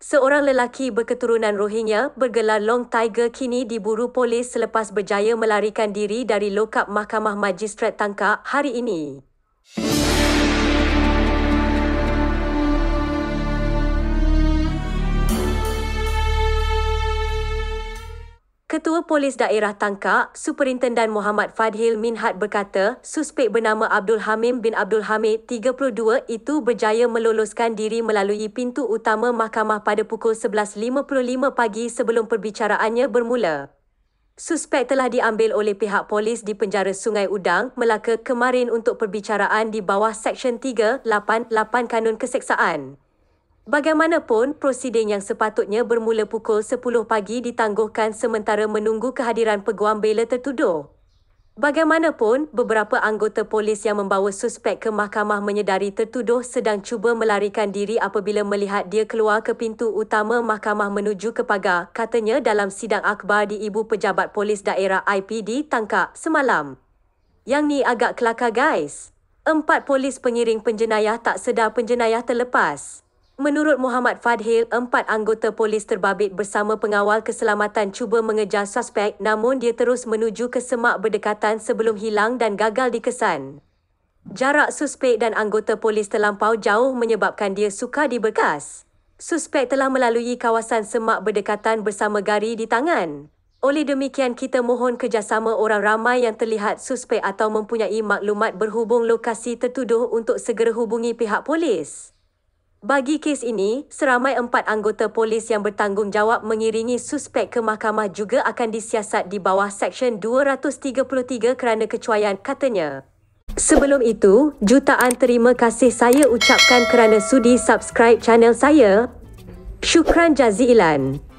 Seorang lelaki berketurunan Rohingya bergelar Long Tiger kini diburu polis selepas berjaya melarikan diri dari lokap Mahkamah Majistret Tangkap hari ini. Musik Ketua Polis Daerah Tangkak, Superintendan Muhammad Fadhil Minhat berkata, suspek bernama Abdul Hamim bin Abdul Hamid 32 itu berjaya meloloskan diri melalui pintu utama mahkamah pada pukul 11.55 pagi sebelum perbicaraannya bermula. Suspek telah diambil oleh pihak polis di penjara Sungai Udang, Melaka kemarin untuk perbicaraan di bawah Seksyen 388 Kanun Keseksaan. Bagaimanapun, prosiding yang sepatutnya bermula pukul 10 pagi ditangguhkan sementara menunggu kehadiran peguam bela tertuduh. Bagaimanapun, beberapa anggota polis yang membawa suspek ke mahkamah menyedari tertuduh sedang cuba melarikan diri apabila melihat dia keluar ke pintu utama mahkamah menuju ke pagar, katanya dalam sidang akhbar di Ibu Pejabat Polis Daerah IPD Tangkap semalam. Yang ni agak kelakar guys. Empat polis pengiring penjenayah tak sedar penjenayah terlepas. Menurut Muhammad Fadhil, empat anggota polis terbabit bersama pengawal keselamatan cuba mengejar suspek namun dia terus menuju ke semak berdekatan sebelum hilang dan gagal dikesan. Jarak suspek dan anggota polis terlampau jauh menyebabkan dia suka diberkas. Suspek telah melalui kawasan semak berdekatan bersama gari di tangan. Oleh demikian, kita mohon kerjasama orang ramai yang terlihat suspek atau mempunyai maklumat berhubung lokasi tertuduh untuk segera hubungi pihak polis. Bagi kes ini, seramai empat anggota polis yang bertanggungjawab mengiringi suspek ke mahkamah juga akan disiasat di bawah Seksyen 233 kerana kecuaian katanya. Sebelum itu, jutaan terima kasih saya ucapkan kerana sudi subscribe channel saya. Syukran Jazilan.